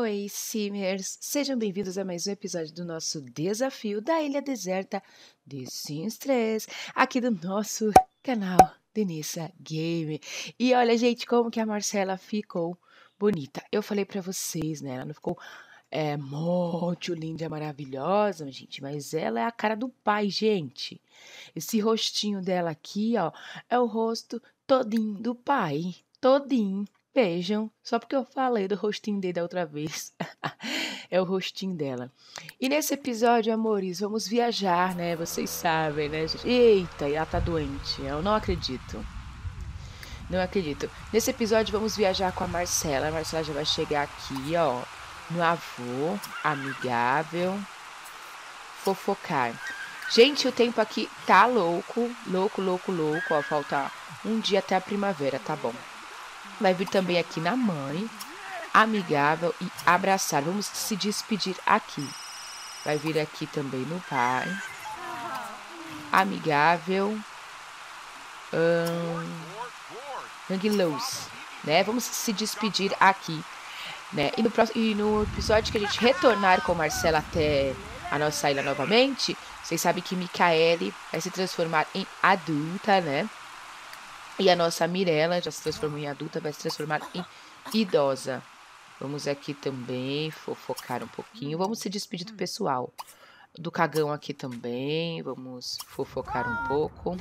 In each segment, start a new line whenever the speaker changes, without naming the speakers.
Oi, Simmers! Sejam bem-vindos a mais um episódio do nosso desafio da Ilha Deserta de Sims 3, aqui do nosso canal Denissa Game. E olha, gente, como que a Marcela ficou bonita. Eu falei para vocês, né? Ela não ficou é, muito linda, maravilhosa, gente, mas ela é a cara do pai, gente. Esse rostinho dela aqui, ó, é o rosto todinho do pai, todinho. Vejam, só porque eu falei do rostinho dele da outra vez. é o rostinho dela. E nesse episódio, amores, vamos viajar, né? Vocês sabem, né? Eita, ela tá doente. Eu não acredito. Não acredito. Nesse episódio, vamos viajar com a Marcela. A Marcela já vai chegar aqui, ó. No avô, amigável, fofocar. Gente, o tempo aqui tá louco. Louco, louco, louco. Ó, falta um dia até a primavera, tá bom vai vir também aqui na mãe, amigável e abraçar. Vamos se despedir aqui. Vai vir aqui também no pai, amigável, hum, ganguilous, né? Vamos se despedir aqui, né? E no, próximo, e no episódio que a gente retornar com Marcela até a nossa ilha novamente, vocês sabem que Micaele vai se transformar em adulta, né? E a nossa Mirella já se transformou em adulta, vai se transformar em idosa. Vamos aqui também fofocar um pouquinho. Vamos se despedir do pessoal. Do cagão aqui também. Vamos fofocar um pouco.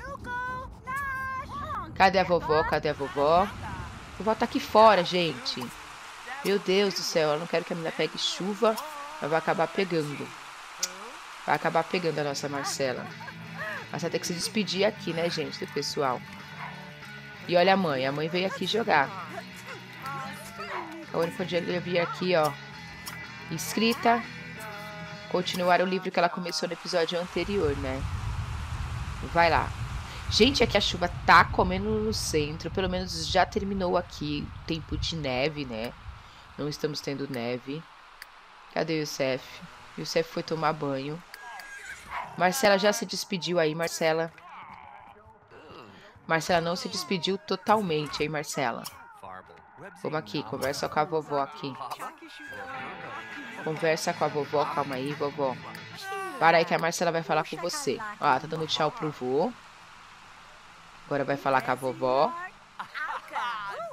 Cadê a vovó? Cadê a vovó? A vovó tá aqui fora, gente. Meu Deus do céu, eu não quero que a menina pegue chuva. Ela vai acabar pegando. Vai acabar pegando a nossa Marcela. Mas vai ter que se despedir aqui, né, gente, do pessoal. E olha a mãe, a mãe veio aqui jogar. Então, a vi aqui, ó, escrita. Continuar o livro que ela começou no episódio anterior, né? Vai lá. Gente, aqui a chuva tá comendo no centro. Pelo menos já terminou aqui o tempo de neve, né? Não estamos tendo neve. Cadê o Youssef? Youssef foi tomar banho. Marcela já se despediu aí, Marcela. Marcela não se despediu totalmente, hein, Marcela? Vamos aqui, conversa com a vovó aqui. Conversa com a vovó, calma aí, vovó. Para aí que a Marcela vai falar com você. Ó, ah, tá dando tchau pro vô. Agora vai falar com a vovó.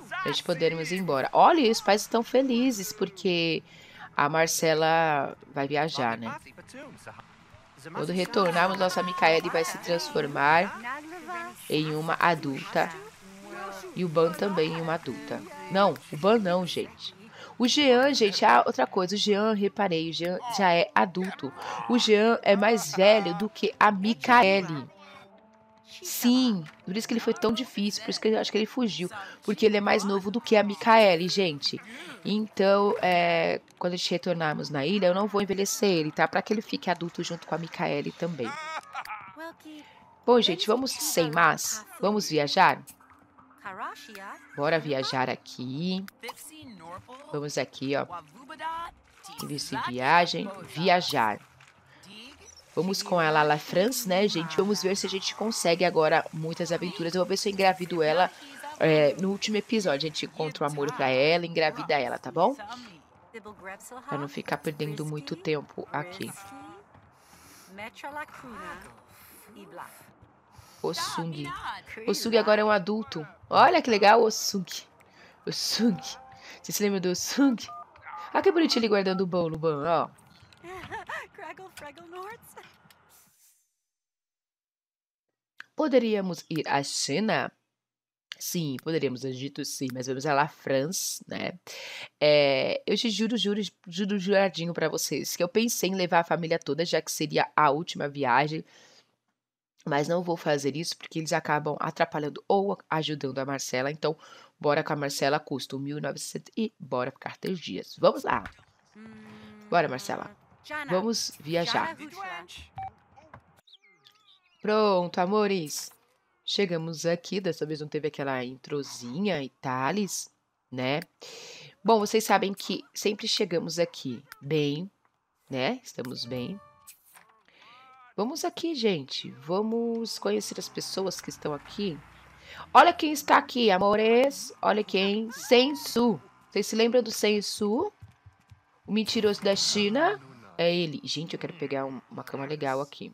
Pra gente podermos ir embora. Olha, os pais estão felizes porque a Marcela vai viajar, né? Quando retornarmos, nossa Mikaeli vai se transformar em uma adulta. E o Ban também em uma adulta. Não, o Ban não, gente. O Jean, gente, ah, outra coisa, o Jean, reparei, o Jean já é adulto. O Jean é mais velho do que a Micaele. Sim, por isso que ele foi tão difícil, por isso que eu acho que ele fugiu. Porque ele é mais novo do que a Mikaeli, gente. Então, é, quando a gente retornarmos na ilha, eu não vou envelhecer ele, tá? Pra que ele fique adulto junto com a Mikaeli também. Bom, gente, vamos sem mais? Vamos viajar? Bora viajar aqui. Vamos aqui, ó. Investir viagem, viajar. Vamos com a Lala France, né, gente? Vamos ver se a gente consegue agora muitas aventuras. Eu vou ver se eu engravido ela é, no último episódio. A gente encontra o um amor para ela, engravida ela, tá bom? Pra não ficar perdendo muito tempo aqui. Osung. Osung agora é um adulto. Olha que legal, Osung. Osung. Você se lembra do Osung? Olha ah, que bonitinho ele guardando o bolo, ó. Fraggle Fragglenords? Poderíamos ir à China? Sim, poderíamos, Egito sim, mas vamos lá, França, né? É, eu te juro, juro, juro, juradinho para vocês que eu pensei em levar a família toda, já que seria a última viagem, mas não vou fazer isso porque eles acabam atrapalhando ou ajudando a Marcela, então bora com a Marcela, custa 1.900 e bora ficar três dias. Vamos lá! Bora, Marcela! Vamos viajar. Pronto, amores. Chegamos aqui. Dessa vez não teve aquela introzinha e tales, né? Bom, vocês sabem que sempre chegamos aqui bem, né? Estamos bem. Vamos aqui, gente. Vamos conhecer as pessoas que estão aqui. Olha quem está aqui, amores. Olha quem. Sensu. Vocês se lembram do Sensu? O mentiroso da China? é ele. Gente, eu quero hum. pegar um, uma cama legal aqui.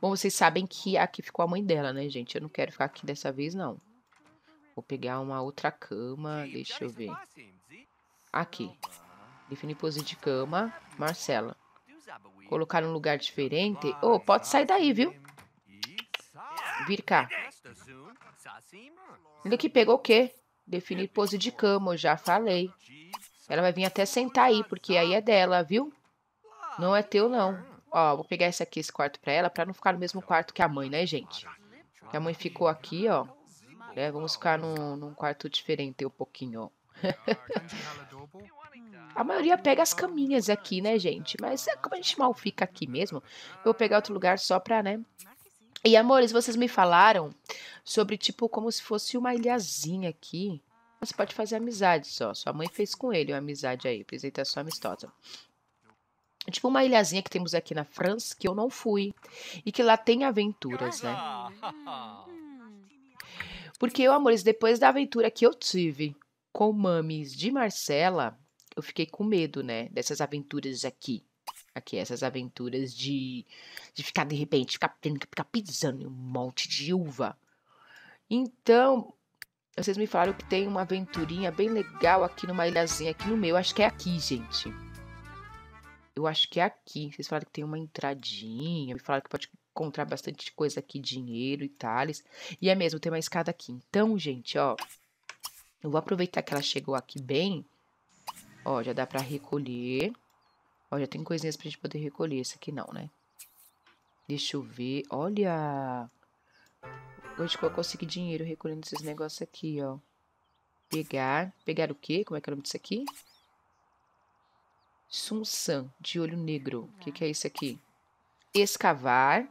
Bom, vocês sabem que aqui ficou a mãe dela, né, gente? Eu não quero ficar aqui dessa vez, não. Vou pegar uma outra cama. Deixa eu ver. Aqui. Definir pose de cama. Marcela. Colocar num lugar diferente. oh, pode sair daí, viu? Vir cá. Ele que pegou o quê? Definir pose de cama, eu já falei. Ela vai vir até sentar aí, porque aí é dela, viu? Não é teu, não. Ó, vou pegar esse aqui, esse quarto pra ela, pra não ficar no mesmo quarto que a mãe, né, gente? Que a mãe ficou aqui, ó. É, Vamos ficar num, num quarto diferente um pouquinho, ó. a maioria pega as caminhas aqui, né, gente? Mas é como a gente mal fica aqui mesmo, eu vou pegar outro lugar só pra, né? E, amores, vocês me falaram sobre, tipo, como se fosse uma ilhazinha aqui. Você pode fazer amizade só. Sua mãe fez com ele uma amizade aí, apresentação amistosa. É tipo uma ilhazinha que temos aqui na França, que eu não fui. E que lá tem aventuras, né? Porque eu, amores, depois da aventura que eu tive com mames de Marcela, eu fiquei com medo, né? Dessas aventuras aqui. Aqui, essas aventuras de, de ficar, de repente, ficar, tendo que ficar pisando em um monte de uva. Então, vocês me falaram que tem uma aventurinha bem legal aqui numa ilhazinha aqui no meu, Acho que é aqui, gente. Eu acho que é aqui. Vocês falaram que tem uma entradinha, me falaram que pode encontrar bastante coisa aqui, dinheiro e tales. E é mesmo, tem uma escada aqui. Então, gente, ó, eu vou aproveitar que ela chegou aqui bem. Ó, já dá pra recolher. Ó, já tem coisinhas pra gente poder recolher. Esse aqui não, né? Deixa eu ver. Olha! hoje que eu consegui dinheiro recolhendo esses negócios aqui, ó? Pegar. Pegar o quê? Como é que é o nome disso aqui? Sun San, de olho negro. O que, que é isso aqui? Escavar.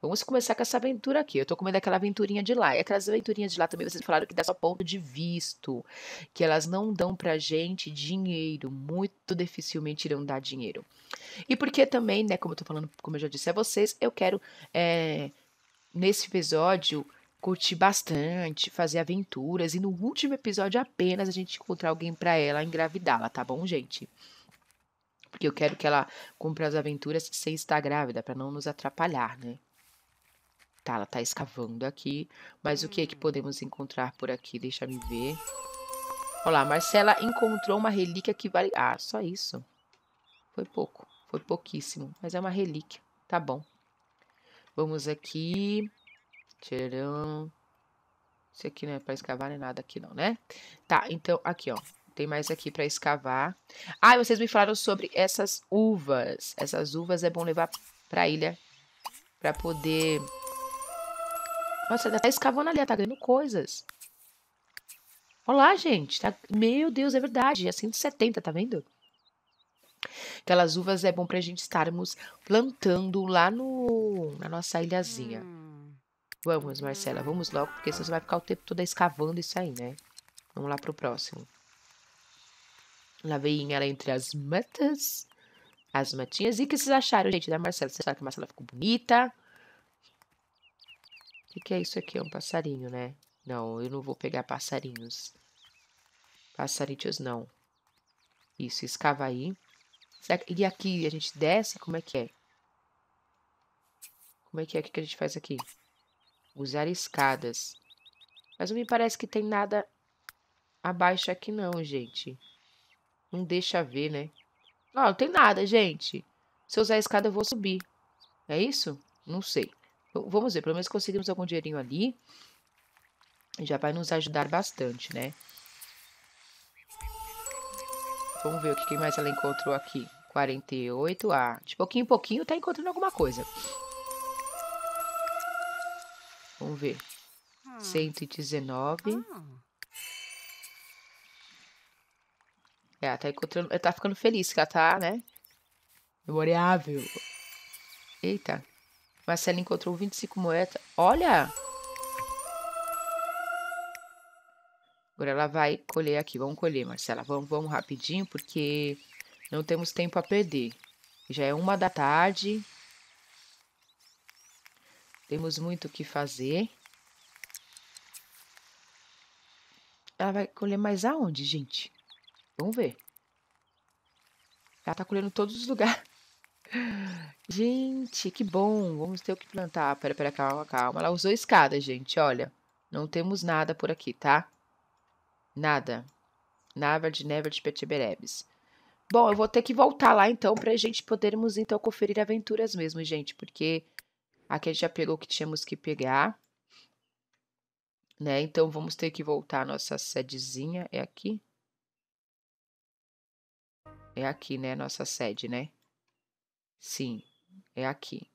Vamos começar com essa aventura aqui. Eu tô comendo aquela aventurinha de lá. E aquelas aventurinhas de lá também vocês falaram que dá só ponto de visto. Que elas não dão pra gente dinheiro. Muito dificilmente irão dar dinheiro. E porque também, né, como eu tô falando, como eu já disse a vocês, eu quero, é, nesse episódio, curtir bastante, fazer aventuras. E no último episódio apenas a gente encontrar alguém pra ela engravidá-la, tá bom, gente? porque eu quero que ela cumpra as aventuras sem estar grávida, para não nos atrapalhar, né? Tá, ela tá escavando aqui, mas o que é que hum. podemos encontrar por aqui? Deixa me ver. Olha lá, Marcela encontrou uma relíquia que vale... Ah, só isso. Foi pouco, foi pouquíssimo, mas é uma relíquia, tá bom. Vamos aqui. Tcharam. Isso aqui não é pra escavar nem nada aqui não, né? Tá, então aqui, ó. Tem mais aqui para escavar. Ah, vocês me falaram sobre essas uvas. Essas uvas é bom levar para a ilha para poder... Nossa, ela tá escavando ali, ela tá ganhando coisas. Olá, gente. Tá... Meu Deus, é verdade. É 170, tá vendo? Aquelas uvas é bom pra gente estarmos plantando lá no... na nossa ilhazinha. Vamos, Marcela, vamos logo, porque senão você vai ficar o tempo todo escavando isso aí, né? Vamos lá pro próximo. La veinha entre as matas. As matinhas. E o que vocês acharam, gente, da Marcela? Vocês acharam que a Marcela ficou bonita? O que, que é isso aqui? É um passarinho, né? Não, eu não vou pegar passarinhos. Passarinhos, não. Isso, escava aí. E aqui a gente desce? Como é que é? Como é que é? O que a gente faz aqui? Usar escadas. Mas não me parece que tem nada abaixo aqui não, gente. Não deixa ver, né? Não, não tem nada, gente. Se eu usar a escada, eu vou subir. É isso? Não sei. Então, vamos ver, pelo menos conseguimos algum dinheirinho ali. Já vai nos ajudar bastante, né? Vamos ver o que mais ela encontrou aqui. 48. Ah, de pouquinho em pouquinho tá encontrando alguma coisa. Vamos ver. 119. Ah. Ela é, tá encontrando. Ela tá ficando feliz que ela tá, né? Memorável. Eita. Marcela encontrou 25 moedas. Olha! Agora ela vai colher aqui. Vamos colher, Marcela. Vamos, vamos rapidinho, porque não temos tempo a perder. Já é uma da tarde. Temos muito o que fazer. Ela vai colher mais aonde, gente? Vamos ver. Ela tá colhendo todos os lugares. Gente, que bom. Vamos ter o que plantar. Pera, pera, calma, calma. Ela usou escada, gente. Olha, não temos nada por aqui, tá? Nada. de never de Petiberebes. Bom, eu vou ter que voltar lá, então, pra gente podermos, então, conferir aventuras mesmo, gente. Porque aqui a gente já pegou o que tínhamos que pegar. Né? Então, vamos ter que voltar. Nossa sedezinha é aqui. É aqui, né? Nossa sede, né? Sim, é aqui.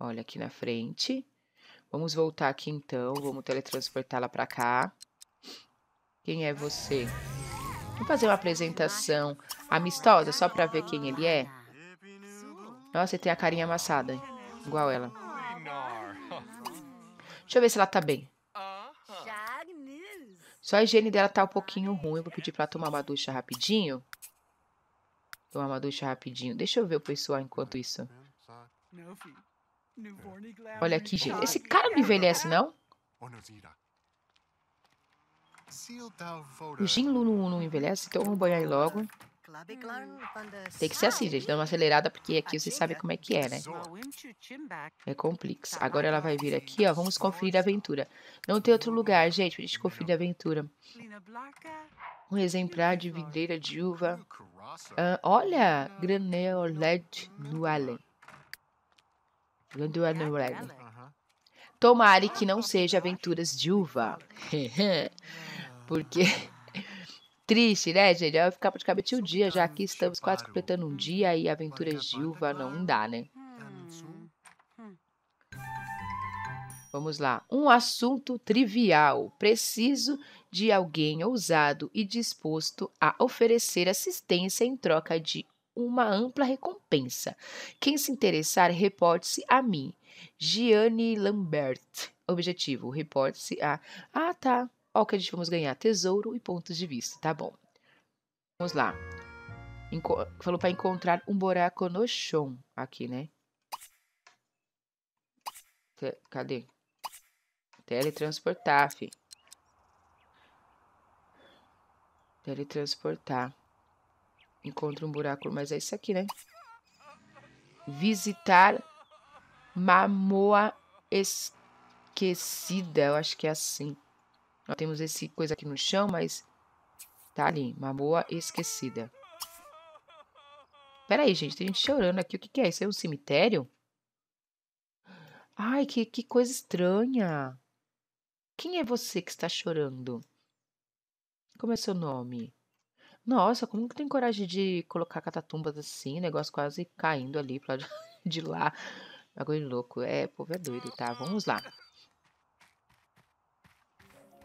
Olha aqui na frente. Vamos voltar aqui então. Vamos teletransportá-la para cá. Quem é você? Vou fazer uma apresentação amistosa só para ver quem ele é. Nossa, ele tem a carinha amassada. Igual ela. Deixa eu ver se ela tá bem. Só a higiene dela tá um pouquinho ruim. Eu vou pedir pra ela tomar uma ducha rapidinho. Vou armar ducha rapidinho. Deixa eu ver o pessoal enquanto isso. Olha aqui, gente. Esse cara não envelhece, não? O Jinlu não, não envelhece, então vamos banhar ele logo. Hum. Tem que ser assim, gente. Dá uma acelerada, porque aqui vocês sabem como é que é, né? É complexo. Tá Agora ela vai vir aqui, ó. Vamos conferir a aventura. Não tem outro lugar, gente, pra gente conferir a aventura. Um exemplar de vidreira de uva. Ah, olha! Graneoled Nualen. Graneoled. Tomare que não seja aventuras de uva. porque... Triste, né, gente? Eu ia ficar praticamente o dia, já que estamos quase completando um dia e aventura Gilva não dá, né? Hum. Vamos lá. Um assunto trivial. Preciso de alguém ousado e disposto a oferecer assistência em troca de uma ampla recompensa. Quem se interessar, reporte-se a mim. Gianni Lambert. Objetivo: reporte-se a. Ah, tá. O que a gente vamos ganhar tesouro e pontos de vista, tá bom. Vamos lá. Enco falou para encontrar um buraco no chão aqui, né? cadê? Teletransportar, fi. Teletransportar. Encontra um buraco, mas é isso aqui, né? Visitar Mamoa Esquecida, eu acho que é assim. Nós temos esse coisa aqui no chão, mas tá ali, uma boa esquecida. Pera aí, gente, tem gente chorando aqui. O que, que é? Isso é um cemitério? Ai, que, que coisa estranha. Quem é você que está chorando? Como é seu nome? Nossa, como que tem coragem de colocar catatumbas assim? Negócio quase caindo ali pra de lá. Bagulho louco. É, povo é doido, tá? Vamos lá.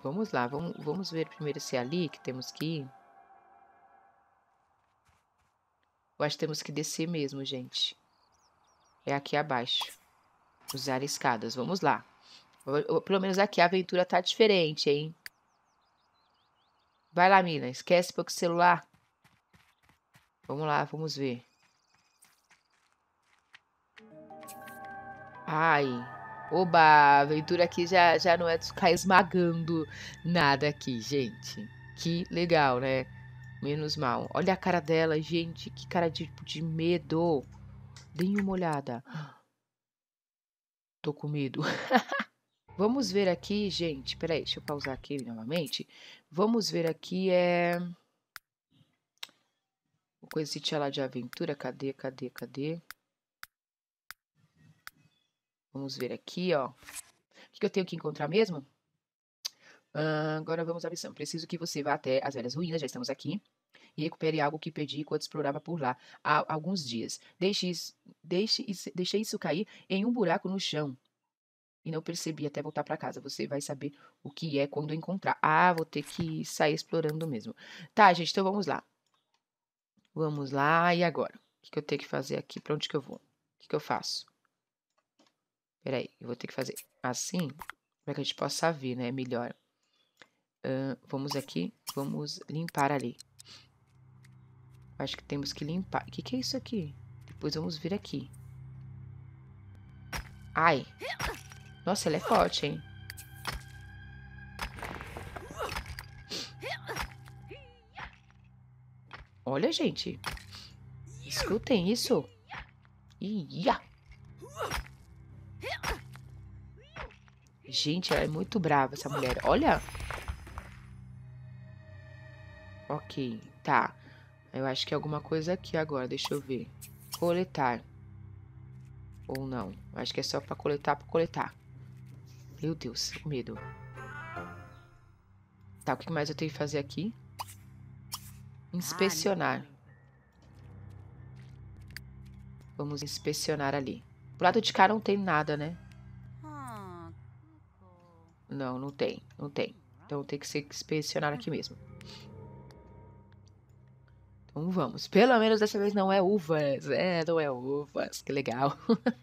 Vamos lá, vamos, vamos ver primeiro se é ali que temos que ir. Eu acho que temos que descer mesmo, gente. É aqui abaixo. Usar escadas, vamos lá. Pelo menos aqui a aventura tá diferente, hein? Vai lá, mina. Esquece pouco celular. Vamos lá, vamos ver. Ai, Oba, a aventura aqui já, já não é de ficar esmagando nada aqui, gente. Que legal, né? Menos mal. Olha a cara dela, gente. Que cara de, de medo. Dêem uma olhada. Tô com medo. Vamos ver aqui, gente. Peraí, deixa eu pausar aqui novamente. Vamos ver aqui, é... Coisa lá de aventura. Cadê, cadê, cadê? Vamos ver aqui, ó. O que eu tenho que encontrar mesmo? Uh, agora vamos à missão. Preciso que você vá até as velhas ruínas, já estamos aqui, e recupere algo que perdi enquanto explorava por lá há alguns dias. Deixe, deixe, deixei isso cair em um buraco no chão. E não percebi até voltar para casa. Você vai saber o que é quando encontrar. Ah, vou ter que sair explorando mesmo. Tá, gente, então vamos lá. Vamos lá, e agora? O que, eu tenho que fazer aqui? Para onde que eu vou? O que eu faço? Peraí, eu vou ter que fazer assim para que a gente possa ver, né? Melhor. Uh, vamos aqui, vamos limpar ali. Acho que temos que limpar. O que, que é isso aqui? Depois vamos vir aqui. Ai. Nossa, ela é forte, hein? Olha, gente. Escutem isso. Ia. Gente, ela é muito brava, essa mulher. Olha. Ok, tá. Eu acho que é alguma coisa aqui agora. Deixa eu ver. Coletar. Ou não. Acho que é só pra coletar, pra coletar. Meu Deus, com medo. Tá, o que mais eu tenho que fazer aqui? Inspecionar. Vamos inspecionar ali. Do lado de cá não tem nada, né? Não, não tem. Não tem. Então tem que ser inspecionar aqui mesmo. Então vamos. Pelo menos dessa vez não é uvas. É, não é uvas. Que legal.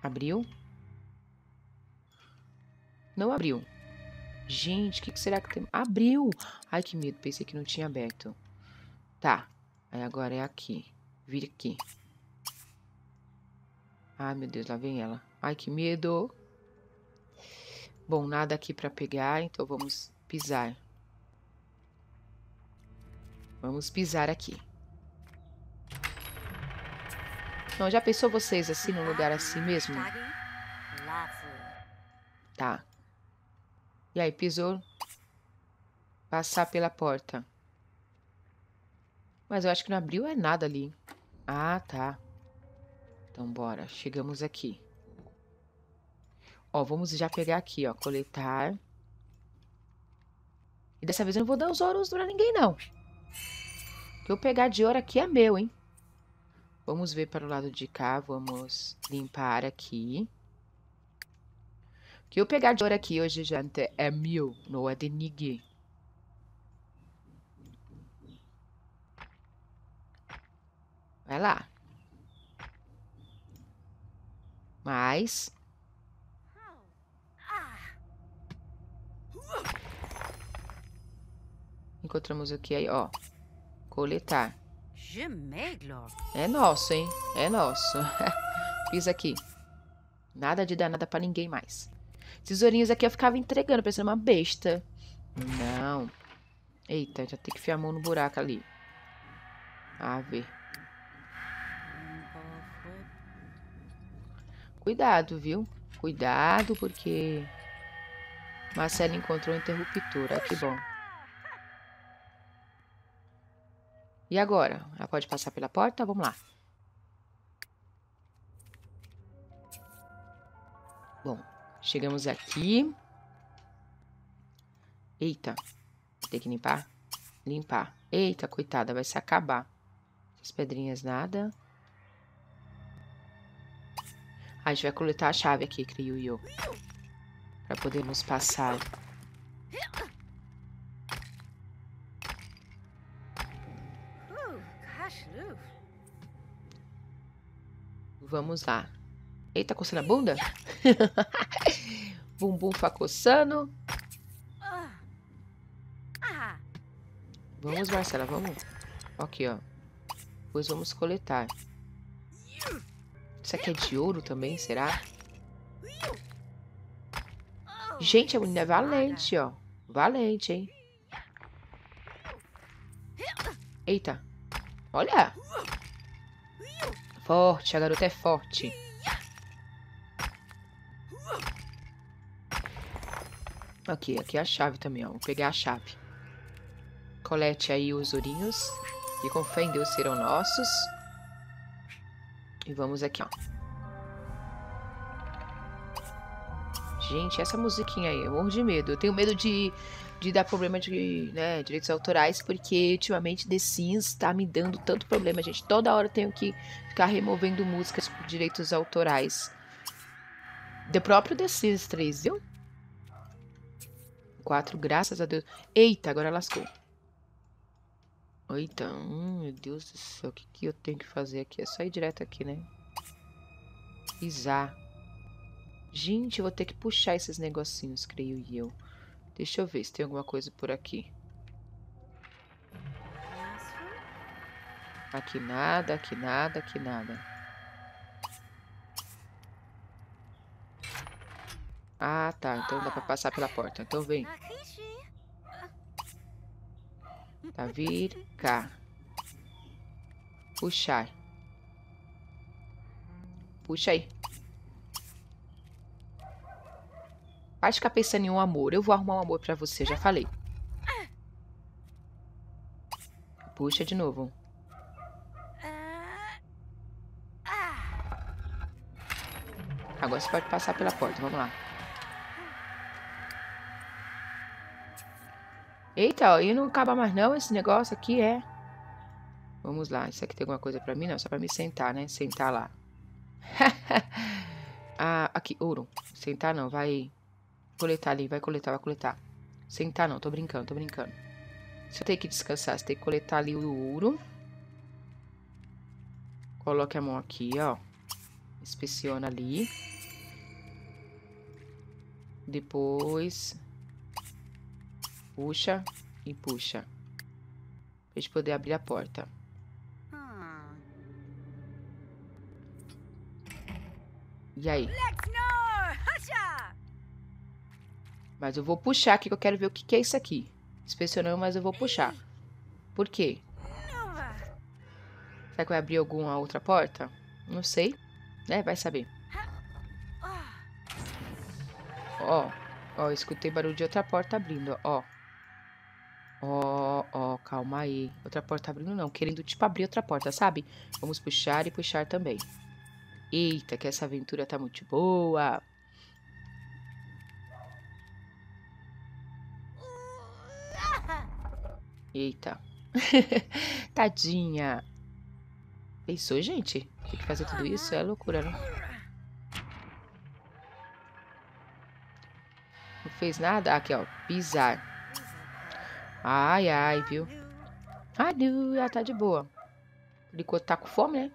Abriu? Não abriu. Gente, o que, que, será que tem? Abriu! Ai, que medo. Pensei que não tinha aberto. Tá. Aí agora é aqui vir aqui. Ai, meu Deus, lá vem ela. Ai, que medo. Bom, nada aqui para pegar, então vamos pisar. Vamos pisar aqui. Não, já pensou vocês assim, num lugar assim mesmo? Tá. E aí, pisou? Passar pela porta. Mas eu acho que não abriu é nada ali. Ah, tá. Então bora, chegamos aqui. Ó, vamos já pegar aqui, ó, coletar. E dessa vez eu não vou dar os ouros pra ninguém, não. O que eu pegar de ouro aqui é meu, hein? Vamos ver para o lado de cá, vamos limpar aqui. O que eu pegar de ouro aqui hoje, gente, é meu, não é de ninguém. Vai lá. Mais. Encontramos o que aí, ó. Coletar. É nosso, hein? É nosso. Fiz aqui. Nada de dar nada pra ninguém mais. Tesourinhos aqui eu ficava entregando, pensando uma besta. Não. Eita, já tem que enfiar a mão no buraco ali. Ave. Cuidado, viu? Cuidado, porque... Marcelo encontrou um interruptor. Ah, que bom. E agora? Ela pode passar pela porta? Vamos lá. Bom, chegamos aqui. Eita. Tem que limpar? Limpar. Eita, coitada, vai se acabar. As pedrinhas nada. A gente vai coletar a chave aqui, eu. Pra podermos passar. Vamos lá. Eita, tá coçando a bunda? Bumbum facoçando. Tá vamos, Marcela, vamos. Aqui, ó. Pois vamos coletar. Isso aqui é de ouro também, será? Gente, a menina é valente, ó. Valente, hein? Eita. Olha. Forte, a garota é forte. Aqui, aqui é a chave também, ó. Vou pegar a chave. Colete aí os ourinhos. E com fé em Deus serão nossos. E vamos aqui, ó. Gente, essa musiquinha aí, eu morro de medo. Eu tenho medo de, de dar problema de né, direitos autorais, porque ultimamente The Sims tá me dando tanto problema, gente. Toda hora eu tenho que ficar removendo músicas por direitos autorais. The próprio The Sims 3, viu? 4, graças a Deus. Eita, agora lascou. Eita, então, meu Deus do céu, o que, que eu tenho que fazer aqui? É só ir direto aqui, né? Pisar. Gente, eu vou ter que puxar esses negocinhos, creio eu. Deixa eu ver se tem alguma coisa por aqui. Aqui nada, aqui nada, aqui nada. Ah, tá. Então dá pra passar pela porta. Então vem. Tá, vir cá. Puxar. Puxa aí. Para ficar pensando em um amor. Eu vou arrumar um amor pra você, já falei. Puxa de novo. Agora você pode passar pela porta, vamos lá. Eita, ó, e não acaba mais não esse negócio aqui, é? Vamos lá, isso aqui tem alguma coisa pra mim? Não, só pra me sentar, né? Sentar lá. ah, aqui, ouro. Sentar não, vai coletar ali, vai coletar, vai coletar. Sentar não, tô brincando, tô brincando. Você tem que descansar, você tem que coletar ali o ouro. Coloque a mão aqui, ó. Inspeciona ali. Depois, Puxa e puxa. Pra gente poder abrir a porta. E aí? Mas eu vou puxar aqui que eu quero ver o que, é isso aqui. Inspecionou, mas eu vou puxar. Por quê? Será que vai abrir alguma outra porta? Não sei. É, vai saber. Ah! Ó, ó, escutei barulho de outra porta abrindo, ó. Ó, oh, ó, oh, calma aí. Outra porta abrindo não, querendo tipo abrir outra porta, sabe? Vamos puxar e puxar também. Eita, que essa aventura tá muito boa. Eita. Tadinha. Pensou, gente? Tem que fazer tudo isso? É loucura, né? Não fez nada? Aqui, ó. Pisar. Ai, ai, viu? Ah, ela tá de boa. Licou tá com fome, né?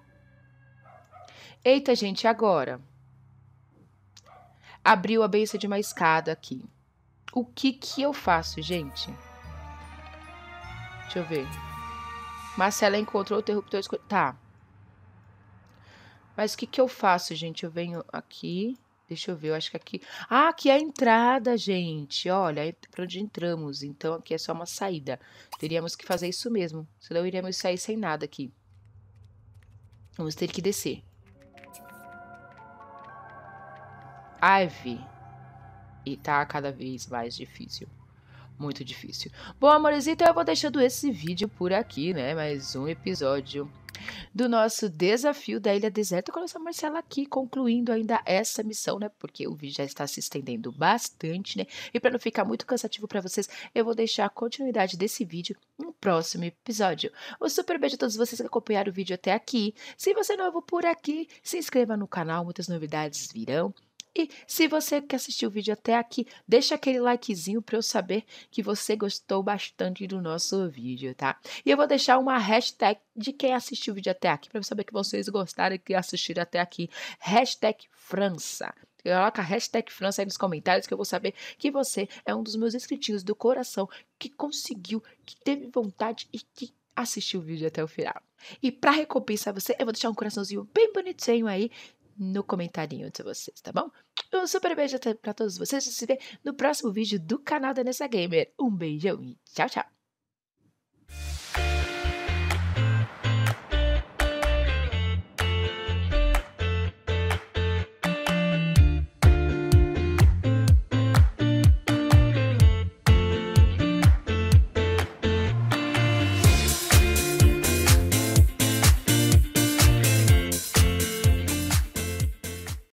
Eita, gente, agora. Abriu a beça de uma escada aqui. O que que eu faço, gente? Deixa eu ver. Marcela encontrou o interruptor. Tá. Mas o que que eu faço, gente? Eu venho aqui. Deixa eu ver, eu acho que aqui. Ah, aqui é a entrada, gente. Olha, é para onde entramos. Então aqui é só uma saída. Teríamos que fazer isso mesmo. Senão iríamos sair sem nada aqui. Vamos ter que descer. Ivy. E tá cada vez mais difícil. Muito difícil. Bom, amores, então eu vou deixando esse vídeo por aqui, né? Mais um episódio do nosso desafio da Ilha Deserta com a nossa Marcela aqui, concluindo ainda essa missão, né? Porque o vídeo já está se estendendo bastante, né? E para não ficar muito cansativo para vocês, eu vou deixar a continuidade desse vídeo no próximo episódio. Um super beijo a todos vocês que acompanharam o vídeo até aqui. Se você é novo por aqui, se inscreva no canal, muitas novidades virão. E se você que assistiu o vídeo até aqui, deixa aquele likezinho para eu saber que você gostou bastante do nosso vídeo, tá? E eu vou deixar uma hashtag de quem assistiu o vídeo até aqui para eu saber que vocês gostaram e que assistiram até aqui. Hashtag França. Coloca a hashtag França aí nos comentários que eu vou saber que você é um dos meus inscritinhos do coração que conseguiu, que teve vontade e que assistiu o vídeo até o final. E para recompensar você, eu vou deixar um coraçãozinho bem bonitinho aí no comentarinho de vocês, tá bom? Um super beijo para todos vocês. A gente se vê no próximo vídeo do canal da Nessa Gamer. Um beijão e tchau, tchau!